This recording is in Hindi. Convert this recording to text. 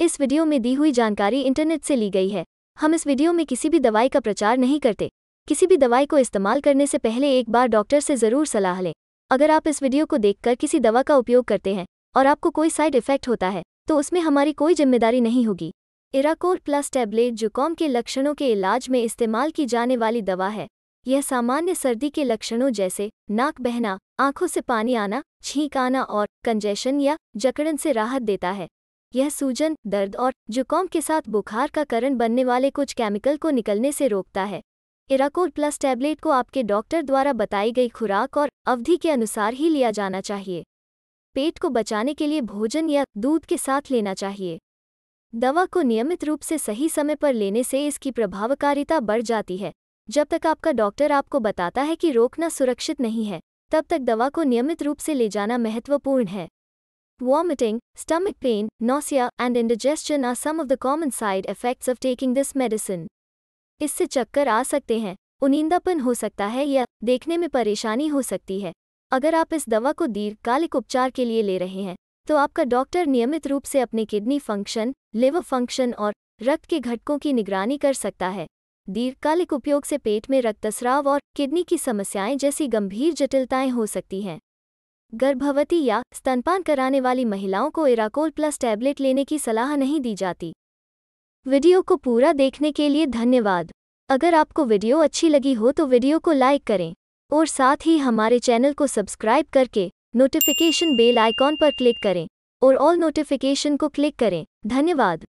इस वीडियो में दी हुई जानकारी इंटरनेट से ली गई है हम इस वीडियो में किसी भी दवाई का प्रचार नहीं करते किसी भी दवाई को इस्तेमाल करने से पहले एक बार डॉक्टर से ज़रूर सलाह लें अगर आप इस वीडियो को देखकर किसी दवा का उपयोग करते हैं और आपको कोई साइड इफेक्ट होता है तो उसमें हमारी कोई जिम्मेदारी नहीं होगी इराकोर प्लस टैबलेट जुकाम के लक्षणों के इलाज में इस्तेमाल की जाने वाली दवा है यह सामान्य सर्दी के लक्षणों जैसे नाक बहना आंखों से पानी आना छींक आना और कंजेशन या जकड़न से राहत देता है यह सूजन दर्द और जुकाम के साथ बुखार का कारण बनने वाले कुछ केमिकल को निकलने से रोकता है इराकोल प्लस टैबलेट को आपके डॉक्टर द्वारा बताई गई खुराक और अवधि के अनुसार ही लिया जाना चाहिए पेट को बचाने के लिए भोजन या दूध के साथ लेना चाहिए दवा को नियमित रूप से सही समय पर लेने से इसकी प्रभावकारिता बढ़ जाती है जब तक आपका डॉक्टर आपको बताता है कि रोकना सुरक्षित नहीं है तब तक दवा को नियमित रूप से ले जाना महत्वपूर्ण है Vomiting, stomach pain, nausea, and indigestion are some of the common side effects of taking this medicine. इससे चक्कर आ सकते हैं उनींदापन हो सकता है या देखने में परेशानी हो सकती है अगर आप इस दवा को दीर्घकालिक उपचार के लिए ले रहे हैं तो आपका डॉक्टर नियमित रूप से अपने किडनी फंक्शन लिवर फंक्शन और रक्त के घटकों की निगरानी कर सकता है दीर्घकालिक उपयोग से पेट में रक्तस्राव और किडनी की समस्याएं जैसी गंभीर जटिलताएं हो सकती हैं गर्भवती या स्तनपान कराने वाली महिलाओं को इराकोल प्लस टैबलेट लेने की सलाह नहीं दी जाती वीडियो को पूरा देखने के लिए धन्यवाद अगर आपको वीडियो अच्छी लगी हो तो वीडियो को लाइक करें और साथ ही हमारे चैनल को सब्सक्राइब करके नोटिफिकेशन बेल आइकॉन पर क्लिक करें और ऑल नोटिफिकेशन को क्लिक करें धन्यवाद